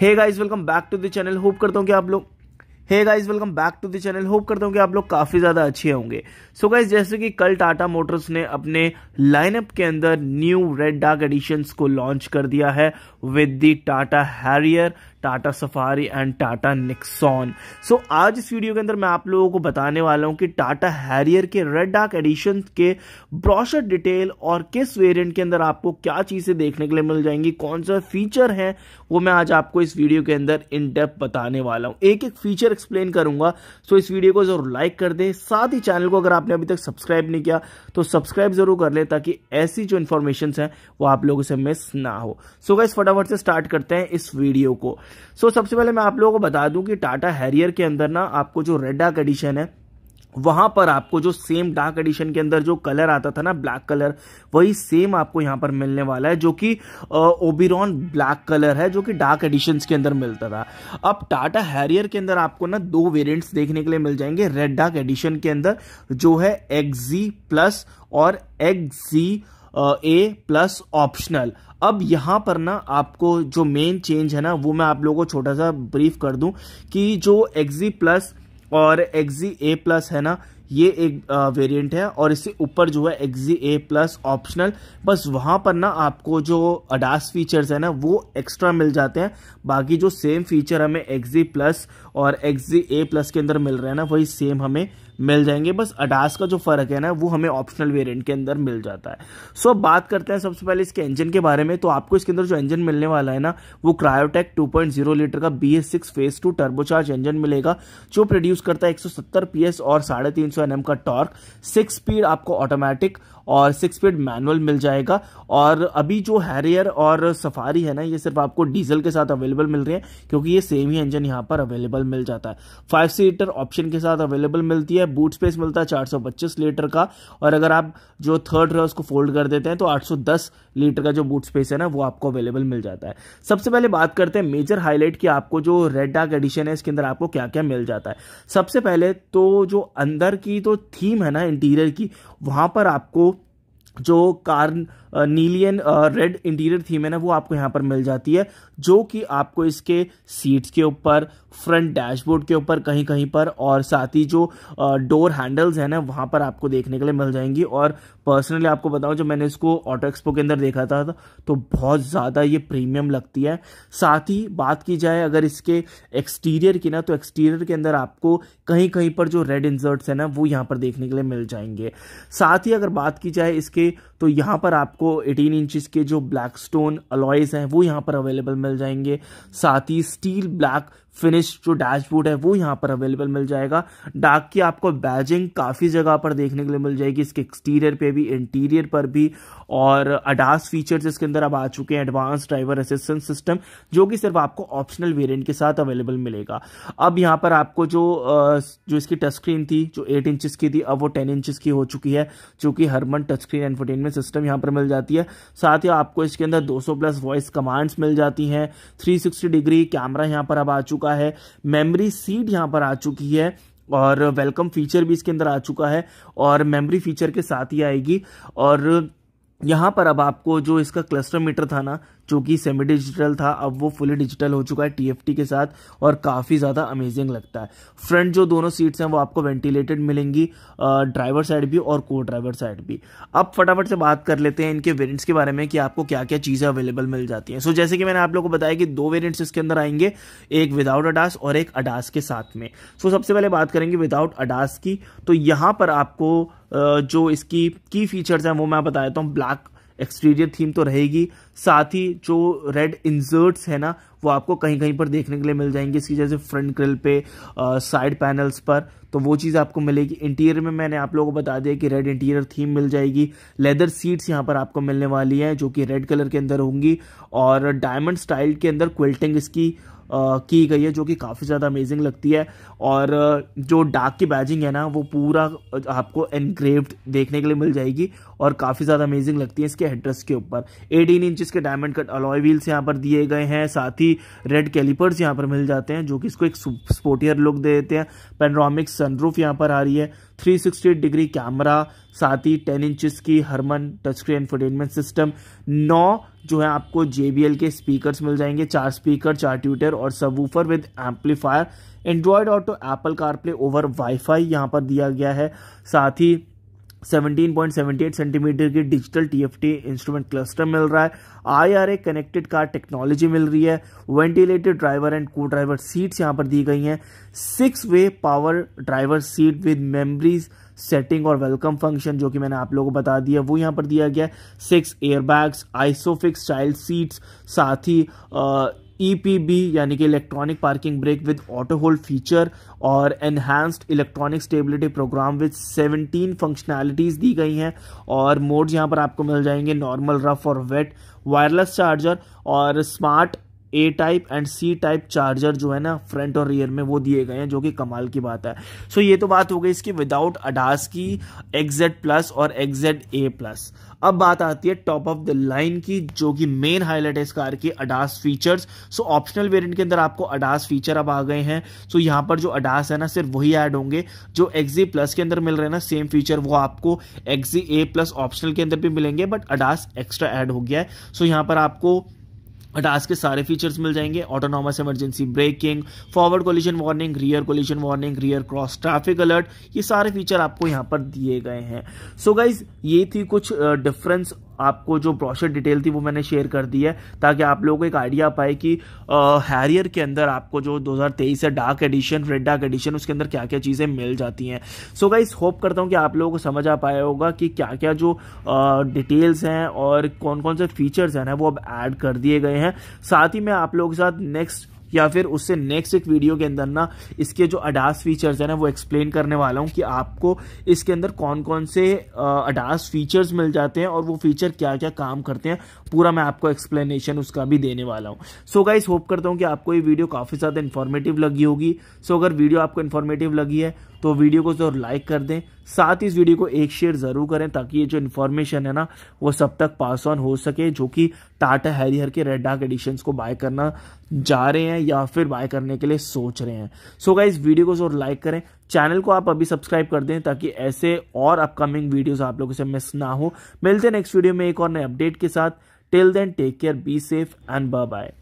hey guys welcome back to the channel hope करता हूँ कि आप लोग hey guys welcome back to the channel hope करता हूँ कि आप लोग काफ़ी ज़्यादा अच्छे होंगे सो so गाइस जैसे कि कल टाटा मोटर्स ने अपने लाइनअप के अंदर न्यू रेड डार्क एडिशंस को लॉन्च कर दिया है with the Tata Harrier Tata Safari and Tata Nexon so आज इस वीडियो के अंदर मैं आप लोगों को बताने वाला हूं कि टाटा हैरियर के रेड डार्क एडिशन के ब्रॉशर डिटेल और किस वेरिएंट के अंदर आपको क्या चीज़ें देखने के लिए मिल जाएंगी कौन सा फीचर है वो मैं आज आपको इस वीडियो के अंदर इन डेप्थ बताने वाला हूँ एक एक फीचर एक्सप्लेन करूंगा सो इस वीडियो को जरूर लाइक कर दें साथ ही चैनल को अगर आपने अभी तक सब्सक्राइब नहीं किया तो सब्सक्राइब जरूर कर लें ताकि ऐसी जो इन्फॉर्मेशन है वो आप लोगों से मिस ना हो सो गाइस फटाफट से स्टार्ट करते हैं इस वीडियो को सो सबसे पहले मैं आप लोगों को बता दूं कि टाटा हैरियर के अंदर ना आपको जो रेड कंडीशन एडिशन है वहां पर आपको जो सेम डार्क एडिशन के अंदर जो कलर आता था ना ब्लैक कलर वही सेम आपको यहां पर मिलने वाला है जो कि ओबिरॉन ब्लैक कलर है जो कि डार्क एडिशन के अंदर मिलता था अब टाटा हैरियर के अंदर आपको ना दो वेरिएंट्स देखने के लिए मिल जाएंगे रेड डार्क एडिशन के अंदर जो है एक्जी प्लस और एक्जी ए प्लस ऑप्शनल अब यहाँ पर ना आपको जो मेन चेंज है ना वो मैं आप लोगों को छोटा सा ब्रीफ कर दूं कि जो एक्जी प्लस और एक्जी ए प्लस है ना ये एक वेरिएंट है और इससे ऊपर जो है एक्जी ए प्लस ऑप्शनल बस वहाँ पर ना आपको जो अडास फीचर्स है ना वो एक्स्ट्रा मिल जाते हैं बाकी जो सेम फीचर हमें एक्जी प्लस और एक्जी ए प्लस के अंदर मिल रहे हैं ना वही सेम हमें मिल जाएंगे बस अडास का जो फ़र्क है ना वो हमें ऑप्शनल वेरिएंट के अंदर मिल जाता है सो अब बात करते हैं सबसे पहले इसके इंजन के बारे में तो आपको इसके अंदर जो इंजन मिलने वाला है ना वो क्रायोटेक 2.0 लीटर का B S six phase two turbocharge engine मिलेगा जो प्रोड्यूस करता है एक पीएस और साढ़े तीन सौ का टॉर्क सिक्स स्पीड आपको ऑटोमेटिक और सिक्स स्पीड मैनुअल मिल जाएगा और अभी जो हैरियर और सफारी है ना ये सिर्फ आपको डीजल के साथ अवेलेबल मिल रहे हैं क्योंकि ये सेम ही इंजन यहाँ पर अवेलेबल मिल जाता है फाइव सीटर ऑप्शन के साथ अवेलेबल मिलती है है बूट स्पेस मिलता है 425 लीटर का और अगर आप जो थर्ड है उसको फोल्ड कर देते हैं तो 810 लीटर का जो बूट स्पेस है ना वो आपको अवेलेबल मिल जाता है सबसे पहले बात करते हैं मेजर हाईलाइट की आपको जो रेड डार्क एडिशन है इसके अंदर आपको क्या क्या मिल जाता है सबसे पहले तो जो अंदर की तो थीम है ना इंटीरियर की वहां पर आपको जो carnelian red interior theme है ना वो आपको यहाँ पर मिल जाती है जो कि आपको इसके सीट्स के ऊपर फ्रंट डैशबोर्ड के ऊपर कहीं कहीं पर और साथ ही जो डोर हैंडल्स हैं ना वहाँ पर आपको देखने के लिए मिल जाएंगी और पर्सनली आपको बताऊं जब मैंने इसको ऑटो एक्सपो के अंदर देखा था तो बहुत ज़्यादा ये प्रीमियम लगती है साथ ही बात की जाए अगर इसके एक्सटीरियर की ना तो एक्सटीरियर के अंदर आपको कहीं कहीं पर जो रेड इंजर्ट्स है ना वो यहाँ पर देखने के लिए मिल जाएंगे साथ ही अगर बात की जाए इसके तो यहाँ पर आपको एटीन इंचज़ के जो ब्लैक स्टोन अलॉयज़ हैं वो यहाँ पर अवेलेबल मिल जाएंगे साथ ही स्टील ब्लैक फिनिश जो डैशबोर्ड है वो यहाँ पर अवेलेबल मिल जाएगा डाक की आपको बैजिंग काफ़ी जगह पर देखने के लिए मिल जाएगी इसके एक्सटीरियर पे भी इंटीरियर पर भी और अडास फीचर्स इसके अंदर अब आ चुके हैं एडवांस ड्राइवर असिस्टेंस सिस्टम जो कि सिर्फ आपको ऑप्शनल वेरियंट के साथ अवेलेबल मिलेगा अब यहाँ पर आपको जो जो इसकी टच स्क्रीन थी जो एट इंचज की थी अब वो टेन इंचज की हो चुकी है जो कि Harman touch screen entertainment system यहाँ पर मिल जाती है साथ ही आपको इसके अंदर दो प्लस वॉइस कमांड्स मिल जाती हैं थ्री डिग्री कैमरा यहाँ पर अब आ चुका चुका है मेमोरी सीड यहाँ पर आ चुकी है और वेलकम फीचर भी इसके अंदर आ चुका है और मेमोरी फीचर के साथ ही आएगी और यहाँ पर अब आपको जो इसका क्लस्टर मीटर था ना जो कि सेमी डिजिटल था अब वो फुली डिजिटल हो चुका है टीएफटी के साथ और काफ़ी ज़्यादा अमेजिंग लगता है फ्रंट जो दोनों सीट्स हैं वो आपको वेंटिलेटेड मिलेंगी ड्राइवर साइड भी और को ड्राइवर साइड भी अब फटाफट से बात कर लेते हैं इनके वेरियंट्स के बारे में कि आपको क्या क्या चीज़ें अवेलेबल मिल जाती हैं सो जैसे कि मैंने आप लोग को बताया कि दो वेरियंट्स इसके अंदर आएंगे एक विदाउट अडास और एक अडास के साथ में सो सबसे पहले बात करेंगे विदाउट अडास की तो यहाँ पर आपको जो इसकी की फीचर्स हैं वो मैं बताता हूँ ब्लैक एक्सटीरियर थीम तो रहेगी साथ ही जो रेड इंजर्ट्स है ना वो आपको कहीं कहीं पर देखने के लिए मिल जाएंगे इसकी जैसे फ्रंट ग्रिल पे साइड पैनल्स पर तो वो चीज़ आपको मिलेगी इंटीरियर में मैंने आप लोगों को बता दिया कि रेड इंटीरियर थीम मिल जाएगी लेदर सीट्स यहाँ पर आपको मिलने वाली है जो कि रेड कलर के अंदर होंगी और डायमंड स्टाइल के अंदर क्विल्टिंग इसकी की गई है जो कि काफ़ी ज़्यादा अमेजिंग लगती है और जो डाक की बैजिंग है ना वो पूरा आपको एनग्रेव्ड देखने के लिए मिल जाएगी और काफ़ी ज़्यादा अमेजिंग लगती है इसके एड्रेस के ऊपर 18 इंच के डायमंड कट अलॉय व्हील्स यहाँ पर दिए गए हैं साथ ही रेड कैलिपर्स यहाँ पर मिल जाते हैं जो कि इसको एक स्पोर्टियर लुक दे देते हैं पेनरामिक सनरूफ यहाँ पर आ रही है 360 डिग्री कैमरा साथ ही 10 इंचेस की Harman touch screen entertainment system नौ जो है आपको जे के स्पीकर्स मिल जाएंगे चार स्पीकर चार ट्यूटर और सब with amplifier Android Auto Apple CarPlay over wifi यहाँ पर दिया गया है साथ ही 17.78 सेंटीमीटर की डिजिटल टीएफटी इंस्ट्रूमेंट क्लस्टर मिल रहा है आईआरए कनेक्टेड कार टेक्नोलॉजी मिल रही है ventilated driver and co driver seats यहाँ पर दी गई हैं six way power driver seat with memories setting और वेलकम फंक्शन जो कि मैंने आप लोगों को बता दिया वो यहाँ पर दिया गया है six airbags ISOFIX child seats साथ ही ईपीबी e यानी कि electronic parking brake with auto hold feature और enhanced electronic stability program with 17 functionalities दी गई हैं और मोड्स यहां पर आपको मिल जाएंगे नॉर्मल रफ और वेट वायरलेस चार्जर और smart A type and C type charger जो है ना फ्रंट और रियर में वो दिए गए हैं जो कि कमाल की बात है सो so, ये तो बात हो गई इसकी विदाउट अडास की एक्जेड प्लस और एक्जेड ए प्लस अब बात आती है टॉप ऑफ द लाइन की जो कि मेन हाईलाइट है इस कार की ADAS features so optional variant के अंदर आपको अडास फीचर अब आ गए हैं सो so, यहाँ पर जो अडास है ना सिर्फ वही ऐड होंगे जो एक्जी प्लस के अंदर मिल रहे हैं ना सेम फीचर वो आपको एक्जी ए प्लस ऑप्शनल के अंदर भी मिलेंगे बट अडास एक्स्ट्रा ऐड हो गया है सो so, यहाँ पर आपको टास्क के सारे फीचर्स मिल जाएंगे autonomous emergency braking forward collision warning rear collision warning rear cross traffic alert ये सारे फीचर आपको यहाँ पर दिए गए हैं सो so गाइज ये थी कुछ डिफरेंस आपको जो ब्रॉशर डिटेल थी वो मैंने शेयर कर दी है ताकि आप लोगों को एक आइडिया पाए कि हैरियर के अंदर आपको जो 2023 है dark edition red dark edition उसके अंदर क्या क्या चीज़ें मिल जाती हैं सो गाइस होप करता हूँ कि आप लोगों को समझ आ पाया होगा कि क्या क्या जो डिटेल्स हैं और कौन कौन से फीचर्स हैं ना वो अब ऐड कर दिए गए हैं साथ ही मैं आप लोगों के साथ नेक्स्ट या फिर उससे नेक्स्ट एक वीडियो के अंदर ना इसके जो अडास फीचर्स है ना वो एक्सप्लेन करने वाला हूँ कि आपको इसके अंदर कौन कौन से अडास फीचर्स मिल जाते हैं और वो फीचर क्या क्या काम करते हैं पूरा मैं आपको एक्सप्लेनेशन उसका भी देने वाला हूँ सो गाइस होप करता हूँ कि आपको ये वीडियो काफ़ी ज़्यादा इन्फॉर्मेटिव लगी होगी सो so, अगर वीडियो आपको इन्फॉर्मेटिव लगी है तो वीडियो को जरूर लाइक कर दें साथ ही इस वीडियो को एक शेयर ज़रूर करें ताकि ये जो इन्फॉर्मेशन है ना वो सब तक पास ऑन हो सके जो कि टाटा हैरियर के रेड डार्क एडिशंस को बाय करना जा रहे हैं या फिर बाय करने के लिए सोच रहे हैं सो so गाइज वीडियो को जरूर लाइक करें चैनल को आप अभी सब्सक्राइब कर दें ताकि ऐसे और अपकमिंग वीडियोज आप लोगों से मिस ना हो मिलते हैं नेक्स्ट वीडियो में एक और नए अपडेट के साथ till then take care be safe and bye